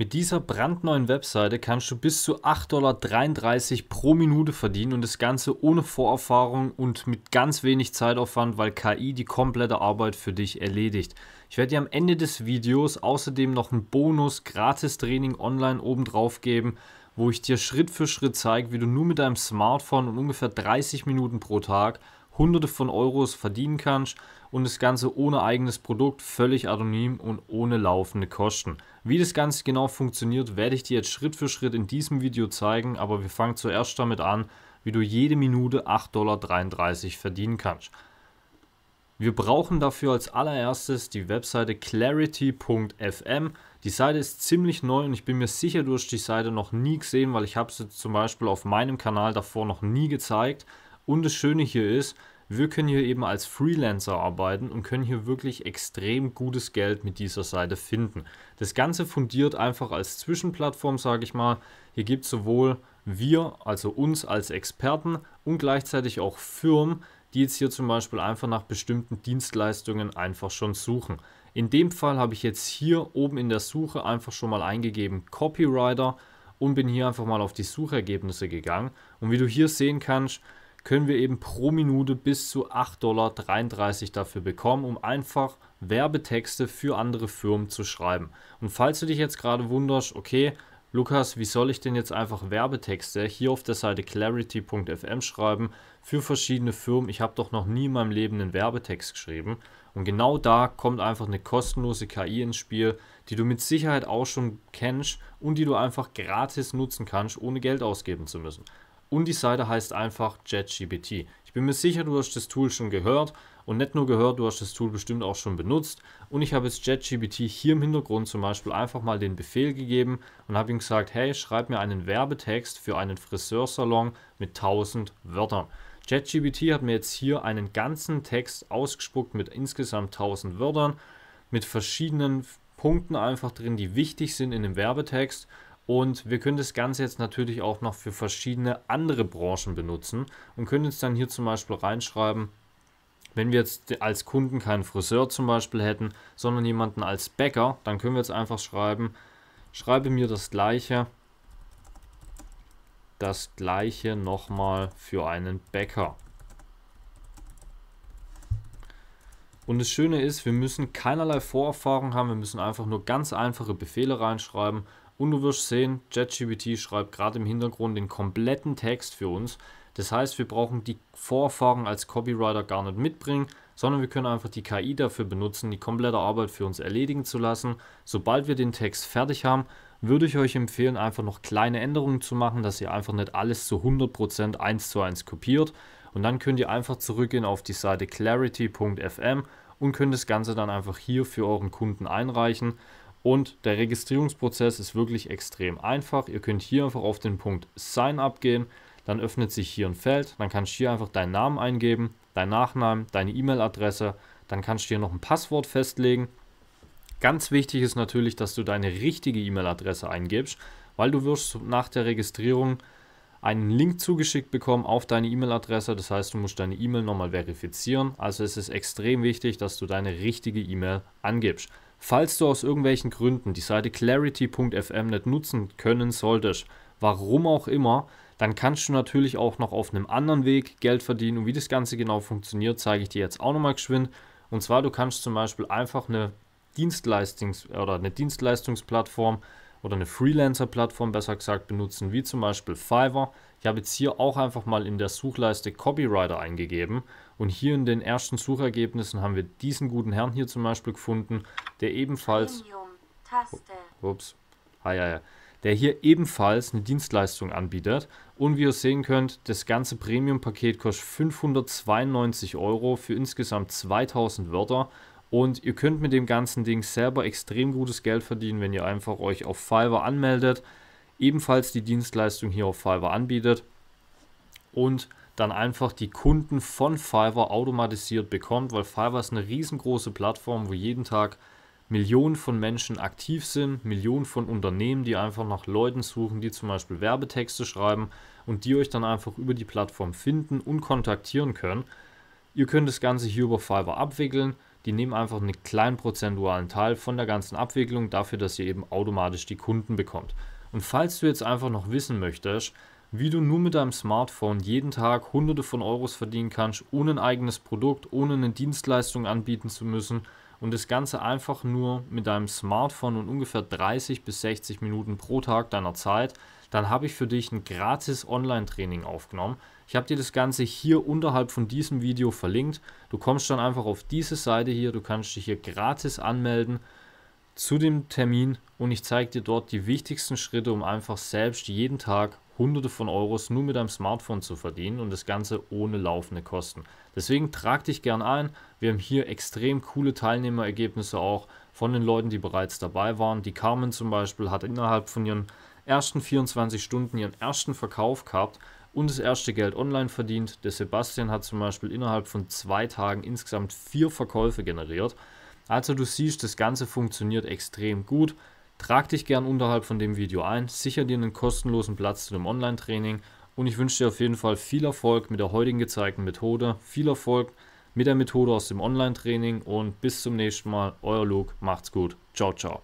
Mit dieser brandneuen Webseite kannst du bis zu 8,33 Dollar pro Minute verdienen und das Ganze ohne Vorerfahrung und mit ganz wenig Zeitaufwand, weil KI die komplette Arbeit für dich erledigt. Ich werde dir am Ende des Videos außerdem noch ein Bonus Gratis-Training online obendrauf geben, wo ich dir Schritt für Schritt zeige, wie du nur mit deinem Smartphone und ungefähr 30 Minuten pro Tag Hunderte von Euros verdienen kannst und das Ganze ohne eigenes Produkt, völlig anonym und ohne laufende Kosten. Wie das Ganze genau funktioniert, werde ich dir jetzt Schritt für Schritt in diesem Video zeigen, aber wir fangen zuerst damit an, wie du jede Minute 8,33 Dollar verdienen kannst. Wir brauchen dafür als allererstes die Webseite clarity.fm. Die Seite ist ziemlich neu und ich bin mir sicher, du hast die Seite noch nie gesehen, weil ich habe sie zum Beispiel auf meinem Kanal davor noch nie gezeigt. Und das Schöne hier ist, wir können hier eben als Freelancer arbeiten und können hier wirklich extrem gutes Geld mit dieser Seite finden. Das Ganze fundiert einfach als Zwischenplattform, sage ich mal. Hier gibt es sowohl wir, also uns als Experten und gleichzeitig auch Firmen, die jetzt hier zum Beispiel einfach nach bestimmten Dienstleistungen einfach schon suchen. In dem Fall habe ich jetzt hier oben in der Suche einfach schon mal eingegeben Copywriter und bin hier einfach mal auf die Suchergebnisse gegangen. Und wie du hier sehen kannst, können wir eben pro Minute bis zu 8,33 Dollar dafür bekommen, um einfach Werbetexte für andere Firmen zu schreiben. Und falls du dich jetzt gerade wunderst, okay, Lukas, wie soll ich denn jetzt einfach Werbetexte hier auf der Seite clarity.fm schreiben für verschiedene Firmen? Ich habe doch noch nie in meinem Leben einen Werbetext geschrieben. Und genau da kommt einfach eine kostenlose KI ins Spiel, die du mit Sicherheit auch schon kennst und die du einfach gratis nutzen kannst, ohne Geld ausgeben zu müssen und die Seite heißt einfach JetGBT. Ich bin mir sicher, du hast das Tool schon gehört und nicht nur gehört, du hast das Tool bestimmt auch schon benutzt. Und ich habe jetzt JetGBT hier im Hintergrund zum Beispiel einfach mal den Befehl gegeben und habe ihm gesagt, hey, schreib mir einen Werbetext für einen Friseursalon mit 1000 Wörtern. JetGBT hat mir jetzt hier einen ganzen Text ausgespuckt mit insgesamt 1000 Wörtern, mit verschiedenen Punkten einfach drin, die wichtig sind in dem Werbetext und wir können das Ganze jetzt natürlich auch noch für verschiedene andere Branchen benutzen und können jetzt dann hier zum Beispiel reinschreiben, wenn wir jetzt als Kunden keinen Friseur zum Beispiel hätten, sondern jemanden als Bäcker, dann können wir jetzt einfach schreiben, schreibe mir das gleiche, das gleiche nochmal für einen Bäcker. Und das Schöne ist, wir müssen keinerlei Vorerfahrung haben, wir müssen einfach nur ganz einfache Befehle reinschreiben und du wirst sehen, ChatGPT schreibt gerade im Hintergrund den kompletten Text für uns. Das heißt, wir brauchen die Vorfahren als Copywriter gar nicht mitbringen, sondern wir können einfach die KI dafür benutzen, die komplette Arbeit für uns erledigen zu lassen. Sobald wir den Text fertig haben, würde ich euch empfehlen, einfach noch kleine Änderungen zu machen, dass ihr einfach nicht alles zu 100% eins zu eins kopiert. Und dann könnt ihr einfach zurückgehen auf die Seite clarity.fm und könnt das Ganze dann einfach hier für euren Kunden einreichen. Und der Registrierungsprozess ist wirklich extrem einfach. Ihr könnt hier einfach auf den Punkt Sign Up gehen, dann öffnet sich hier ein Feld, dann kannst du hier einfach deinen Namen eingeben, deinen Nachnamen, deine E-Mail-Adresse, dann kannst du hier noch ein Passwort festlegen. Ganz wichtig ist natürlich, dass du deine richtige E-Mail-Adresse eingibst, weil du wirst nach der Registrierung einen Link zugeschickt bekommen auf deine E-Mail-Adresse. Das heißt, du musst deine E-Mail nochmal verifizieren. Also es ist extrem wichtig, dass du deine richtige E-Mail angibst. Falls du aus irgendwelchen Gründen die Seite clarity.fm nicht nutzen können solltest, warum auch immer, dann kannst du natürlich auch noch auf einem anderen Weg Geld verdienen. Und wie das Ganze genau funktioniert, zeige ich dir jetzt auch nochmal geschwind. Und zwar, du kannst zum Beispiel einfach eine Dienstleistungs- oder eine Dienstleistungsplattform oder eine Freelancer-Plattform besser gesagt benutzen, wie zum Beispiel Fiverr. Ich habe jetzt hier auch einfach mal in der Suchleiste Copywriter eingegeben und hier in den ersten Suchergebnissen haben wir diesen guten Herrn hier zum Beispiel gefunden, der ebenfalls, oh, ups, ah, ja, ja, der hier ebenfalls eine Dienstleistung anbietet. Und wie ihr sehen könnt, das ganze Premium-Paket kostet 592 Euro für insgesamt 2000 Wörter. Und ihr könnt mit dem ganzen Ding selber extrem gutes Geld verdienen, wenn ihr einfach euch auf Fiverr anmeldet, ebenfalls die Dienstleistung hier auf Fiverr anbietet und dann einfach die Kunden von Fiverr automatisiert bekommt, weil Fiverr ist eine riesengroße Plattform, wo jeden Tag Millionen von Menschen aktiv sind, Millionen von Unternehmen, die einfach nach Leuten suchen, die zum Beispiel Werbetexte schreiben und die euch dann einfach über die Plattform finden und kontaktieren können. Ihr könnt das Ganze hier über Fiverr abwickeln. Die nehmen einfach einen kleinen prozentualen Teil von der ganzen Abwicklung dafür, dass ihr eben automatisch die Kunden bekommt. Und falls du jetzt einfach noch wissen möchtest, wie du nur mit deinem Smartphone jeden Tag hunderte von Euros verdienen kannst, ohne ein eigenes Produkt, ohne eine Dienstleistung anbieten zu müssen, und das Ganze einfach nur mit deinem Smartphone und ungefähr 30 bis 60 Minuten pro Tag deiner Zeit, dann habe ich für dich ein gratis Online-Training aufgenommen. Ich habe dir das Ganze hier unterhalb von diesem Video verlinkt. Du kommst dann einfach auf diese Seite hier, du kannst dich hier gratis anmelden zu dem Termin und ich zeige dir dort die wichtigsten Schritte, um einfach selbst jeden Tag Hunderte von Euros nur mit deinem Smartphone zu verdienen und das Ganze ohne laufende Kosten. Deswegen trag dich gern ein. Wir haben hier extrem coole Teilnehmerergebnisse auch von den Leuten, die bereits dabei waren. Die Carmen zum Beispiel hat innerhalb von ihren ersten 24 Stunden ihren ersten Verkauf gehabt und das erste Geld online verdient. Der Sebastian hat zum Beispiel innerhalb von zwei Tagen insgesamt vier Verkäufe generiert. Also du siehst, das Ganze funktioniert extrem gut. Trag dich gern unterhalb von dem Video ein, sicher dir einen kostenlosen Platz zu dem Online-Training und ich wünsche dir auf jeden Fall viel Erfolg mit der heutigen gezeigten Methode, viel Erfolg mit der Methode aus dem Online-Training und bis zum nächsten Mal. Euer Luke, macht's gut. Ciao, ciao.